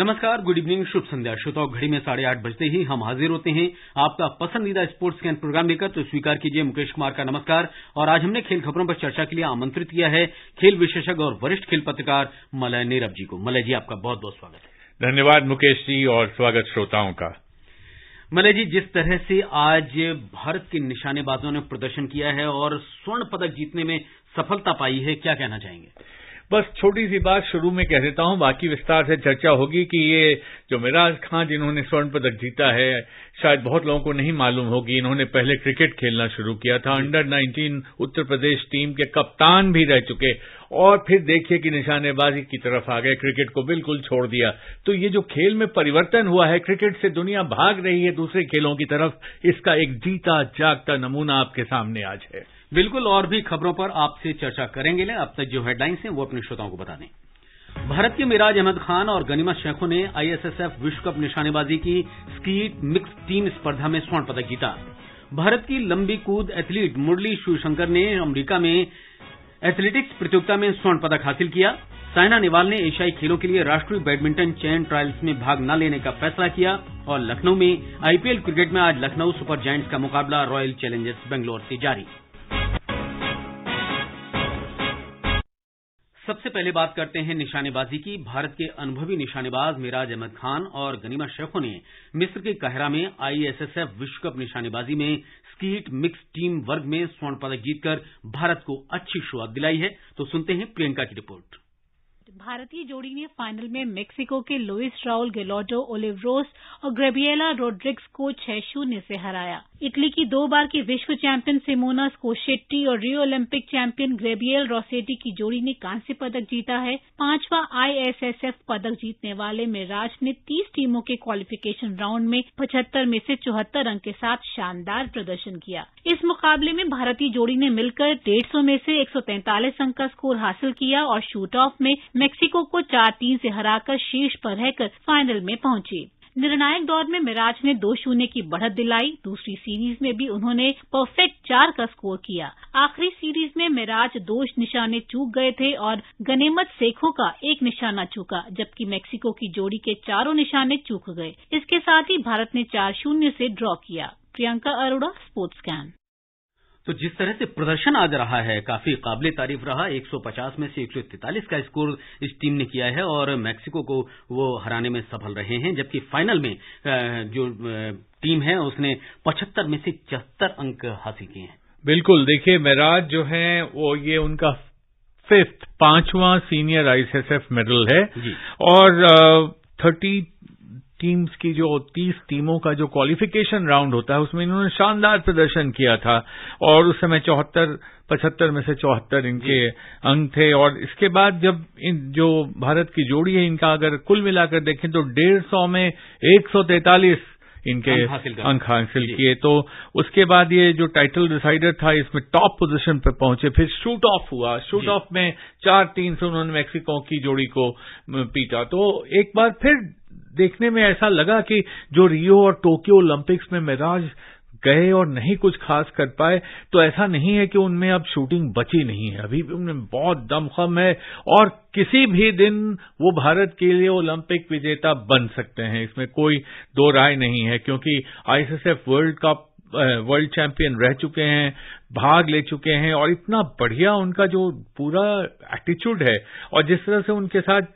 नमस्कार good evening शुभ संध्या श्रोताओं घड़ी में साढ़े आठ बजते ही हम हाजिर होते हैं आपका पसंदीदा स्पोर्ट्स कैन प्रोग्राम लेकर तो स्वीकार कीजिए मुकेश कुमार का नमस्कार और आज हमने खेल खबरों पर चर्चा के लिए आमंत्रित किया है खेल विशेषज्ञ और वरिष्ठ खेल पत्रकार मलय नीरव जी को मलय जी आपका बहुत बहुत स्वागत है धन्यवाद मुकेश जी और स्वागत श्रोताओं का मलय जी जिस तरह से आज भारत के निशानेबाजों ने प्रदर्शन किया है और स्वर्ण पदक जीतने में सफलता पाई है क्या कहना चाहेंगे बस छोटी सी बात शुरू में कह देता हूं बाकी विस्तार से चर्चा होगी कि ये जो मिराज खान जिन्होंने स्वर्ण पदक जीता है शायद बहुत लोगों को नहीं मालूम होगी इन्होंने पहले क्रिकेट खेलना शुरू किया था अंडर 19 उत्तर प्रदेश टीम के कप्तान भी रह चुके और फिर देखिए कि निशानेबाजी की तरफ आ गए क्रिकेट को बिल्कुल छोड़ दिया तो ये जो खेल में परिवर्तन हुआ है क्रिकेट से दुनिया भाग रही है दूसरे खेलों की तरफ इसका एक जीता जागता नमूना आपके सामने आज है बिल्कुल और भी खबरों पर आपसे चर्चा करेंगे ले अब तक जो हेडलाइंस हैं वो अपने श्रोताओं को बता दें भारत के मिराज अहमद खान और गनीमत शेखों ने आईएसएसएफ विश्व कप निशानेबाजी की स्कीट मिक्स टीम स्पर्धा में स्वर्ण पदक जीता भारत की लंबी कूद एथलीट मुरली शिवशंकर ने अमरीका में एथलेटिक्स प्रतियोगिता में स्वर्ण पदक हासिल किया साइना नेवाल ने एशियाई खेलों के लिए राष्ट्रीय बैडमिंटन चयन ट्रायल्स में भाग न लेने का फैसला किया और लखनऊ में आईपीएल क्रिकेट में आज लखनऊ सुपर जायंट्स का मुकाबला रॉयल चैलेंजर्स बेंगलोर से जारी सबसे पहले बात करते हैं निशानेबाजी की भारत के अनुभवी निशानेबाज मिराज अहमद खान और गनीमा शेखों ने मिस्र के कहरा में आईएसएसएफ विश्व कप निशानेबाजी में स्कीट मिक्स टीम वर्ग में स्वर्ण पदक जीतकर भारत को अच्छी शुरुआत दिलाई है तो सुनते हैं प्रियंका की रिपोर्ट भारतीय जोड़ी ने फाइनल में मेक्सिको के लुइस राउल गेलोडो ओलिवरोस और ग्रेबियेला रोड्रिग्स को छह शून्य से हराया इटली की दो बार की विश्व चैंपियन सिमोना स्कोशेट्टी और Rio Olympic champion Gabriele Rossetti की जोड़ी ने कांस्य पदक जीता है पांचवा आईएसएसएफ पदक जीतने वाले मिराज ने तीस टीमों के क्वालिफिकेशन राउंड में पचहत्तर में से चौहत्तर अंक के साथ शानदार प्रदर्शन किया इस मुकाबले में भारतीय जोड़ी ने मिलकर डेढ़ सौ में से एक अंक का स्कोर हासिल किया और शूट ऑफ में मेक्सिको को चार तीन से हराकर शीर्ष पर रहकर फाइनल में पहुंचे निर्णायक दौर में मिराज ने दो शून्य की बढ़त दिलाई दूसरी सीरीज में भी उन्होंने परफेक्ट चार का स्कोर किया आखिरी सीरीज में मिराज दो निशाने चूक गए थे और गनेमत सेखों का एक निशाना चूका जबकि मैक्सिको की जोड़ी के चारों निशाने चूक गए इसके साथ ही भारत ने चार शून्य से ड्रॉ किया प्रियंका अरोड़ा स्पोर्ट्स कैन तो जिस तरह से प्रदर्शन आज रहा है काफी काबिल तारीफ रहा 150 में से एक का स्कोर इस टीम ने किया है और मैक्सिको को वो हराने में सफल रहे हैं जबकि फाइनल में जो टीम है उसने 75 में से चहत्तर अंक हासिल किए हैं बिल्कुल देखिए मैराज जो है वो ये उनका फिफ्थ पांचवा सीनियर आईसीएसएफ मेडल है और थर्टी टीम्स की जो 30 टीमों का जो क्वालिफिकेशन राउंड होता है उसमें इन्होंने शानदार प्रदर्शन किया था और उस समय चौहत्तर पचहत्तर में से चौहत्तर इनके अंक थे और इसके बाद जब इन जो भारत की जोड़ी है इनका अगर कुल मिलाकर देखें तो डेढ़ सौ में एक सौ तैतालीस इनके अंक हासिल किए तो उसके बाद ये जो टाइटल डिसाइडर था इसमें टॉप पोजीशन पर पहुंचे फिर शूट ऑफ हुआ शूट ऑफ में चार तीन से उन्होंने मैक्सिको की जोड़ी को पीटा तो एक बार फिर देखने में ऐसा लगा कि जो रियो और टोक्यो ओलंपिक्स में मिराज गए और नहीं कुछ खास कर पाए तो ऐसा नहीं है कि उनमें अब शूटिंग बची नहीं है अभी भी उनमें बहुत दमखम है और किसी भी दिन वो भारत के लिए ओलंपिक विजेता बन सकते हैं इसमें कोई दो राय नहीं है क्योंकि ISSF world cup world champion रह चुके हैं भाग ले चुके हैं और इतना बढ़िया उनका जो पूरा एटीट्यूड है और जिस तरह से उनके साथ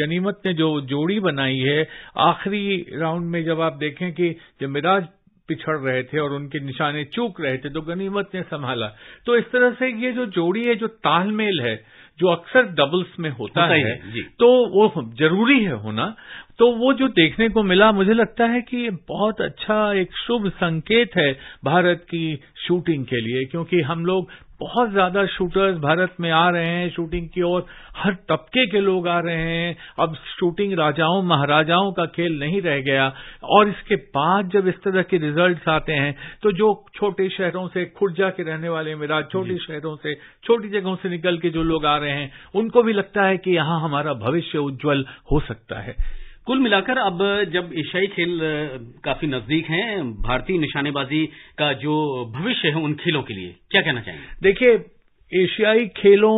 गनीमत ने जो जोड़ी बनाई है आखिरी राउंड में जब आप देखें कि जब मिराज पिछड़ रहे थे और उनके निशाने चूक रहे थे तो गनीमत ने संभाला तो इस तरह से ये जो जोड़ी है जो तालमेल है जो अक्सर डबल्स में होता, होता है, है तो वो जरूरी है होना तो वो जो देखने को मिला मुझे लगता है कि बहुत अच्छा एक शुभ संकेत है भारत की शूटिंग के लिए क्योंकि हम लोग बहुत ज्यादा शूटर्स भारत में आ रहे हैं शूटिंग की ओर हर तबके के लोग आ रहे हैं अब शूटिंग राजाओं महाराजाओं का खेल नहीं रह गया और इसके बाद जब इस तरह के रिजल्ट्स आते हैं तो जो छोटे शहरों से खुर्जा के रहने वाले मेरा छोटे शहरों से छोटी जगहों से निकल के जो लोग आ रहे हैं उनको भी लगता है कि यहां हमारा भविष्य उज्जवल हो सकता है कुल मिलाकर अब जब एशियाई खेल काफी नजदीक हैं भारतीय निशानेबाजी का जो भविष्य है उन खेलों के लिए क्या कहना चाहेंगे देखिए एशियाई खेलों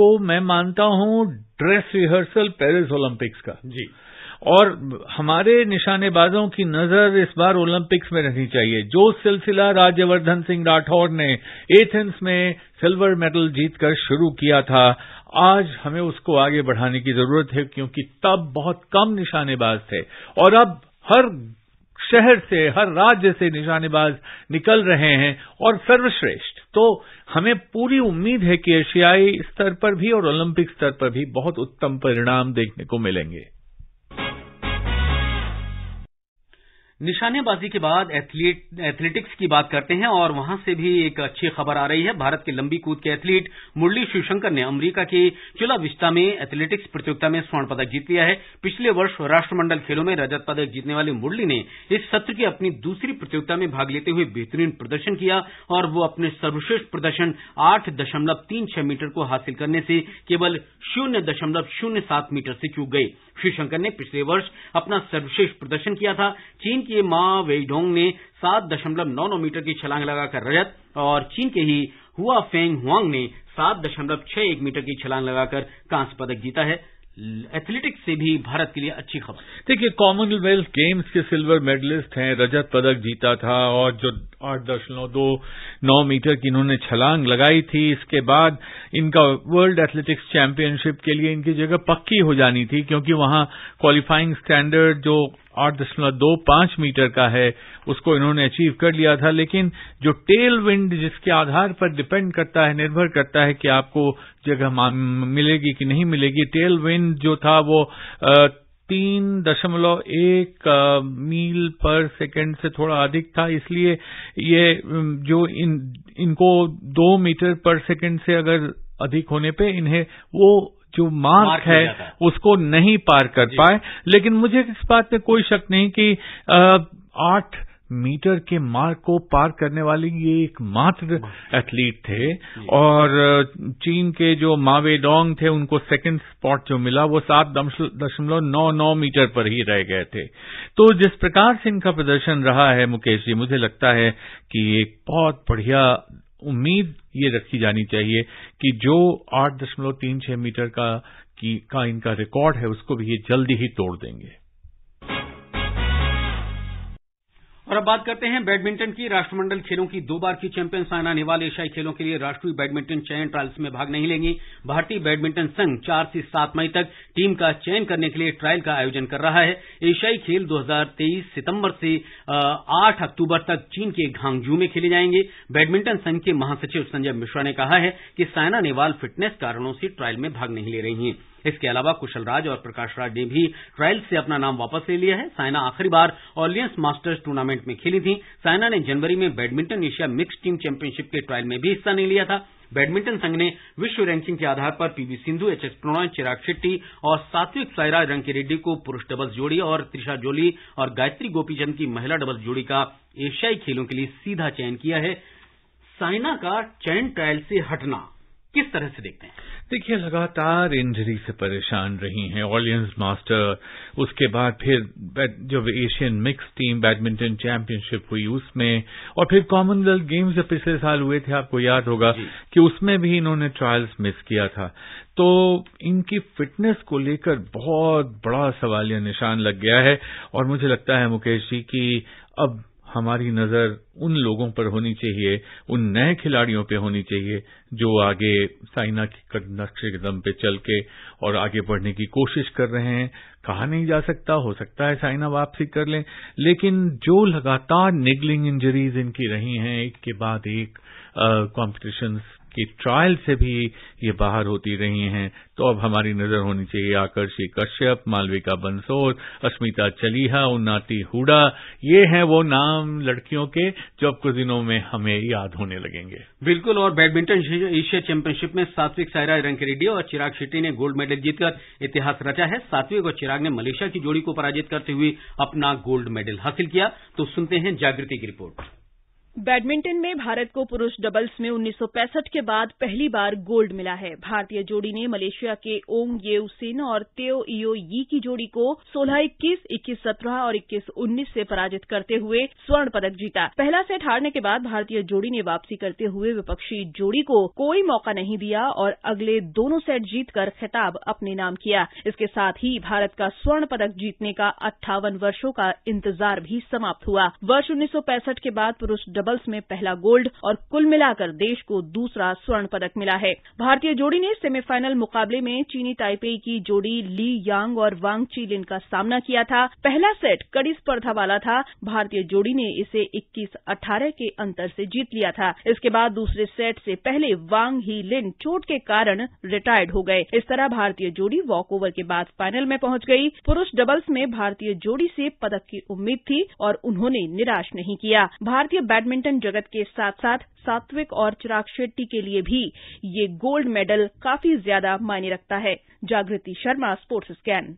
को मैं मानता हूं ड्रेस रिहर्सल पेरिस ओलंपिक्स का जी और हमारे निशानेबाजों की नजर इस बार ओलंपिक्स में रहनी चाहिए जो सिलसिला राज्यवर्धन सिंह राठौर ने एथेंस में सिल्वर मेडल जीतकर शुरू किया था आज हमें उसको आगे बढ़ाने की जरूरत है क्योंकि तब बहुत कम निशानेबाज थे और अब हर शहर से हर राज्य से निशानेबाज निकल रहे हैं और सर्वश्रेष्ठ तो हमें पूरी उम्मीद है कि एशियाई स्तर पर भी और ओलंपिक स्तर पर भी बहुत उत्तम परिणाम देखने को मिलेंगे निशानेबाजी के बाद एथलेटिक्स की बात करते हैं और वहां से भी एक अच्छी खबर आ रही है भारत के लंबी कूद के एथलीट मुरली शिवशंकर ने अमरीका के चुला विस्टा में एथलेटिक्स प्रतियोगिता में स्वर्ण पदक जीत लिया है पिछले वर्ष राष्ट्रमंडल खेलों में रजत पदक जीतने वाले मुरली ने इस सत्र की अपनी दूसरी प्रतियोगिता में भाग लेते हुए बेहतरीन प्रदर्शन किया और वो अपने सर्वश्रेष्ठ प्रदर्शन आठ दशमलव तीन छह मीटर को हासिल करने से केवल शून्य दशमलव शून्य सात मीटर से चूक गए शिवशंकर ने पिछले वर्ष अपना सर्वश्रेष्ठ प्रदर्शन किया था चीन के मा वेईडोंग ने सात दशमलव नौ नौ मीटर की छलांग लगाकर रजत और चीन के ही हुआ फेंग हुआंग ने सात दशमलव छह एक मीटर की छलांग लगाकर कांस्य पदक जीता है एथलेटिक्स से भी भारत के लिए अच्छी खबर देखिए कॉमनवेल्थ गेम्स के सिल्वर मेडलिस्ट हैं रजत पदक जीता था और जो आठ दशमलव दो नौ मीटर की इन्होंने छलांग लगाई थी इसके बाद इनका वर्ल्ड एथलेटिक्स चैंपियनशिप के लिए इनकी जगह पक्की हो जानी थी क्योंकि वहां क्वालिफाइंग स्टैंडर्ड जो 8.25 मीटर का है उसको इन्होंने अचीव कर लिया था लेकिन जो टेल विंड जिसके आधार पर डिपेंड करता है निर्भर करता है कि आपको जगह मिलेगी कि नहीं मिलेगी टेल विंड जो था वो आ, तीन दशमलव एक मील पर सेकंड से थोड़ा अधिक था इसलिए ये जो इन इनको दो मीटर पर सेकंड से अगर अधिक होने पे इन्हें वो जो मार्क है उसको नहीं पार कर पाए लेकिन मुझे इस बात में कोई शक नहीं कि आठ मीटर के मार्क को पार करने वाले ये एकमात्र एथलीट थे और चीन के जो मावे डोंग थे उनको सेकंड स्पॉट जो मिला वो सात दशमलव नौ नौ मीटर पर ही रह गए थे तो जिस प्रकार से इनका प्रदर्शन रहा है मुकेश जी मुझे लगता है कि एक बहुत बढ़िया उम्मीद ये रखी जानी चाहिए कि जो आठ छह मीटर का की का इनका रिकॉर्ड है उसको भी ये जल्दी ही तोड़ देंगे और अब बात करते हैं बैडमिंटन की राष्ट्रमंडल खेलों की दो बार की चैंपियन सायना नेहवाल एशियाई खेलों के लिए राष्ट्रीय बैडमिंटन चयन ट्रायल्स में भाग नहीं लेंगी भारतीय बैडमिंटन संघ चार से सात मई तक टीम का चयन करने के लिए ट्रायल का आयोजन कर रहा है एशियाई खेल 2023 सितंबर से आठ अक्टूबर तक चीन के घांगजू में खेले जाएंगे बैडमिंटन संघ के महासचिव संजय मिश्रा ने कहा है कि सायना नेहवाल फिटनेस कारणों से ट्रायल में भाग नहीं ले रही हैं इसके अलावा कुशल राज और प्रकाश राज ने भी ट्रायल्स से अपना नाम वापस ले लिया है सायना आखिरी बार ऑलियंस मास्टर्स टूर्नामेंट में खेली थी सायना ने जनवरी में badminton Asia mix team championship के ट्रायल में भी हिस्सा नहीं लिया था बैडमिंटन संघ ने विश्व रैंकिंग के आधार पर PV Sindhu H S Prannoy Chirag Shetty और सात्विक रंकी रंकीरेड्डी को पुरुष डबल्स जोड़ी और त्रिषा जोली और गायत्री गोपीचंद की महिला डबल्स जोड़ी का एशियाई खेलों के लिए सीधा चयन किया है साइना का चयन ट्रायल से हटना किस तरह से देखते हैं देखिए लगातार इंजरी से परेशान रही हैं ऑलियंस मास्टर उसके बाद फिर जब Asian mix team badminton championship हुई उसमें और फिर कॉमनवेल्थ गेम्स जब पिछले साल हुए थे आपको याद होगा कि उसमें भी इन्होंने ट्रायल्स मिस किया था तो इनकी फिटनेस को लेकर बहुत बड़ा सवालिया निशान लग गया है और मुझे लगता है मुकेश जी की अब हमारी नजर उन लोगों पर होनी चाहिए उन नए खिलाड़ियों पर होनी चाहिए जो आगे साइना के नक्श दम पे चल के और आगे बढ़ने की कोशिश कर रहे हैं कहा नहीं जा सकता हो सकता है साइना वापसी कर लें लेकिन जो लगातार निगलिंग इंजरीज इनकी रही हैं एक के बाद एक कॉम्पिटिशन्स कि ट्रायल से भी ये बाहर होती रही हैं तो अब हमारी नजर होनी चाहिए आकर्षी कश्यप मालविका बंसोर अस्मिता चलीहा उन्नाती हुडा ये हैं वो नाम लड़कियों के जो अब कुछ दिनों में हमें याद होने लगेंगे बिल्कुल और बैडमिंटन एशिया चैंपियनशिप में सात्विक सायरा रंकीरेड्डी और चिराग शेट्टी ने गोल्ड मेडल जीतकर इतिहास रचा है सात्विक और चिराग ने मलेशिया की जोड़ी को पराजित करते हुए अपना गोल्ड मेडल हासिल किया तो सुनते हैं जागृति की रिपोर्ट बैडमिंटन में भारत को पुरुष डबल्स में उन्नीस के बाद पहली बार गोल्ड मिला है भारतीय जोड़ी ने मलेशिया के ओंग येउ सिन और तेओ इयो यी की जोड़ी को 16 21 21 17 और 21 19 से पराजित करते हुए स्वर्ण पदक जीता पहला सेट हारने के बाद भारतीय जोड़ी ने वापसी करते हुए विपक्षी जोड़ी को कोई मौका नहीं दिया और अगले दोनों सेट जीतकर खिताब अपने नाम किया इसके साथ ही भारत का स्वर्ण पदक जीतने का अट्ठावन वर्षों का इंतजार भी समाप्त हुआ वर्ष उन्नीस के बाद पुरुष डबल्स में पहला गोल्ड और कुल मिलाकर देश को दूसरा स्वर्ण पदक मिला है भारतीय जोड़ी ने सेमीफाइनल मुकाबले में चीनी ताइपेई की जोड़ी ली यांग और वांग ची लिन का सामना किया था पहला सेट कड़ी स्पर्धा वाला था भारतीय जोड़ी ने इसे इक्कीस अट्ठारह के अंतर से जीत लिया था इसके बाद दूसरे सेट से पहले वांग ही लिन चोट के कारण रिटायर्ड हो गए इस तरह भारतीय जोड़ी वॉकओवर के बाद फाइनल में पहुंच गई पुरुष डबल्स में भारतीय जोड़ी से पदक की उम्मीद थी और उन्होंने निराश नहीं किया भारतीय बैडमिंटन बैडमिंटन जगत के साथ साथ सात्विक और चिराग शेट्टी के लिए भी ये गोल्ड मेडल काफी ज्यादा मायने रखता है जागृति शर्मा स्पोर्ट्स स्कैन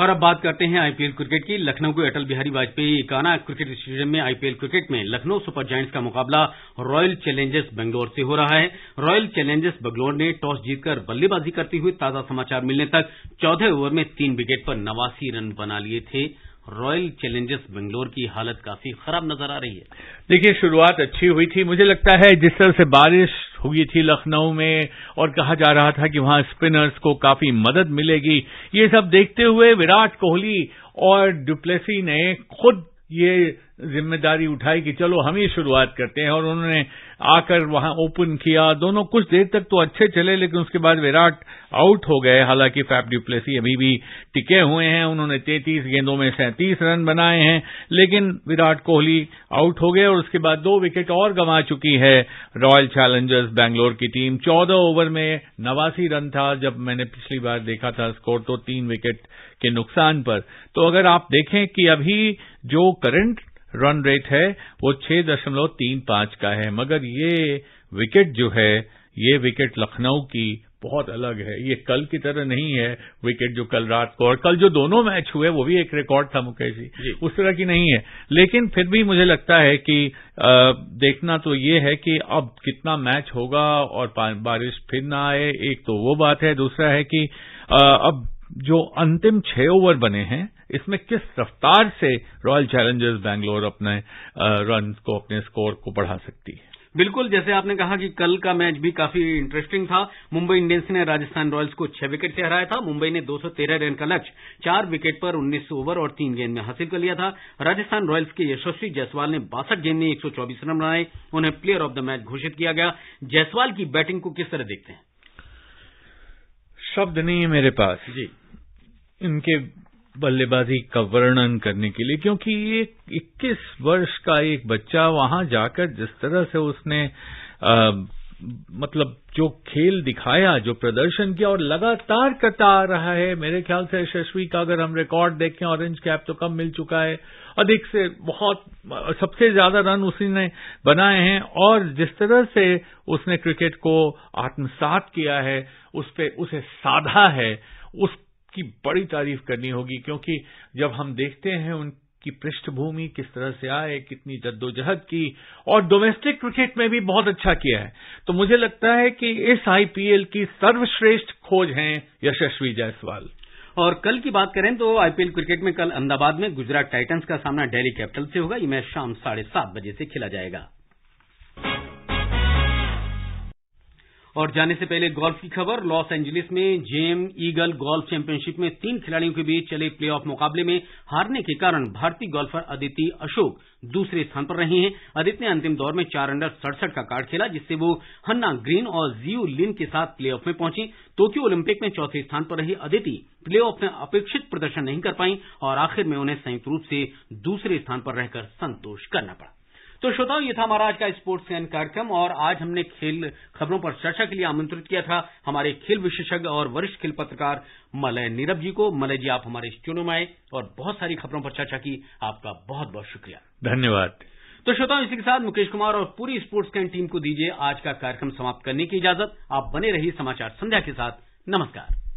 और अब बात करते हैं आईपीएल क्रिकेट की लखनऊ के अटल बिहारी वाजपेयी इकाना क्रिकेट स्टेडियम में आईपीएल क्रिकेट में लखनऊ सुपर जायंट्स का मुकाबला रॉयल चैलेंजर्स बंगलोर से हो रहा है रॉयल चैलेंजर्स बंगलोर ने टॉस जीतकर बल्लेबाजी करते हुए ताजा समाचार मिलने तक चौदह ओवर में तीन विकेट पर नवासी रन बना लिए थे रॉयल चैलेंजर्स बेंगलोर की हालत काफी खराब नजर आ रही है देखिए शुरुआत अच्छी हुई थी मुझे लगता है जिस तरह से बारिश हुई थी लखनऊ में और कहा जा रहा था कि वहां स्पिनर्स को काफी मदद मिलेगी ये सब देखते हुए विराट कोहली और डुप्लेसी ने खुद ये जिम्मेदारी उठाई कि चलो हम ही शुरुआत करते हैं और उन्होंने आकर वहां ओपन किया दोनों कुछ देर तक तो अच्छे चले लेकिन उसके बाद विराट आउट हो गए हालांकि फैप डिप्लेसी अभी भी टिके हुए हैं उन्होंने तैतीस गेंदों में सैंतीस रन बनाए हैं लेकिन विराट कोहली आउट हो गए और उसके बाद दो विकेट और गंवा चुकी है रॉयल चैलेंजर्स बैंगलोर की टीम चौदह ओवर में नवासी रन था जब मैंने पिछली बार देखा था स्कोर तो तीन विकेट के नुकसान पर तो अगर आप देखें कि अभी जो करंट रन रेट है वो छह दशमलव तीन पांच का है मगर ये विकेट जो है ये विकेट लखनऊ की बहुत अलग है ये कल की तरह नहीं है विकेट जो कल रात को और कल जो दोनों मैच हुए वो भी एक रिकॉर्ड था मुकेश जी उस तरह की नहीं है लेकिन फिर भी मुझे लगता है कि आ, देखना तो ये है कि अब कितना मैच होगा और बारिश फिर ना आए एक तो वो बात है दूसरा है कि आ, अब जो अंतिम छह ओवर बने हैं इसमें किस रफ्तार से रॉयल चैलेंजर्स बैंगलोर अपने रन को अपने स्कोर को बढ़ा सकती है बिल्कुल जैसे आपने कहा कि कल का मैच भी काफी इंटरेस्टिंग था मुंबई इंडियंस ने राजस्थान रॉयल्स को छह विकेट से हराया था मुंबई ने 213 रन का लक्ष्य चार विकेट पर 19 ओवर और तीन गेंद में हासिल कर लिया था राजस्थान रॉयल्स के यशस्वी जायसवाल ने बासठ गेंद में 124 रन बनाए उन्हें प्लेयर ऑफ द मैच घोषित किया गया जायसवाल की बैटिंग को किस तरह देखते हैं शब्द नहीं है मेरे पास जी इनके बल्लेबाजी का वर्णन करने के लिए क्योंकि ये 21 वर्ष का एक बच्चा वहां जाकर जिस तरह से उसने आ, मतलब जो खेल दिखाया जो प्रदर्शन किया और लगातार करता आ रहा है मेरे ख्याल से यशस्वी का अगर हम रिकॉर्ड देखें ऑरेंज कैप तो कम मिल चुका है अधिक से बहुत सबसे ज्यादा रन उसी ने बनाए हैं और जिस तरह से उसने क्रिकेट को आत्मसात किया है उस पर उसे साधा है उस की बड़ी तारीफ करनी होगी क्योंकि जब हम देखते हैं उनकी पृष्ठभूमि किस तरह से आए कितनी जद्दोजहद की और डोमेस्टिक क्रिकेट में भी बहुत अच्छा किया है तो मुझे लगता है कि इस आईपीएल की सर्वश्रेष्ठ खोज हैं यशस्वी जायसवाल और कल की बात करें तो आईपीएल क्रिकेट में कल अहमदाबाद में गुजरात टाइटंस का सामना डेली कैपिटल से होगा ये मैच शाम साढ़े सात बजे से खेला जाएगा और जाने से पहले गोल्फ की खबर लॉस एंजलिस में जेम ईगल गोल्फ चैंपियनशिप में तीन खिलाड़ियों के बीच चले प्लेऑफ मुकाबले में हारने के कारण भारतीय गोल्फर अदिति अशोक दूसरे स्थान पर रहे हैं अदित ने अंतिम दौर में चार अंडर सड़सठ का कार्ड खेला जिससे वो हन्ना ग्रीन और जियो लिन के साथ प्लेऑफ में पहुंची टोक्यो ओलंपिक में चौथे स्थान पर रही अदिति प्लेऑफ में अपेक्षित प्रदर्शन नहीं कर पाई और आखिर में उन्हें संयुक्त रूप से दूसरे स्थान पर रहकर संतोष करना पड़ा तो श्रोताओं ये था हमारा आज का स्पोर्ट्स एन कार्यक्रम और आज हमने खेल खबरों पर चर्चा के लिए आमंत्रित किया था हमारे खेल विशेषज्ञ और वरिष्ठ खेल पत्रकार मलय नीरव जी को मलय जी आप हमारे स्टूडियो में आए और बहुत सारी खबरों पर चर्चा की आपका बहुत बहुत शुक्रिया धन्यवाद तो श्रोताओं इसी के साथ मुकेश कुमार और पूरी स्पोर्ट्स कैन टीम को दीजिए आज का कार्यक्रम समाप्त करने की इजाजत आप बने रहिए समाचार संध्या के साथ नमस्कार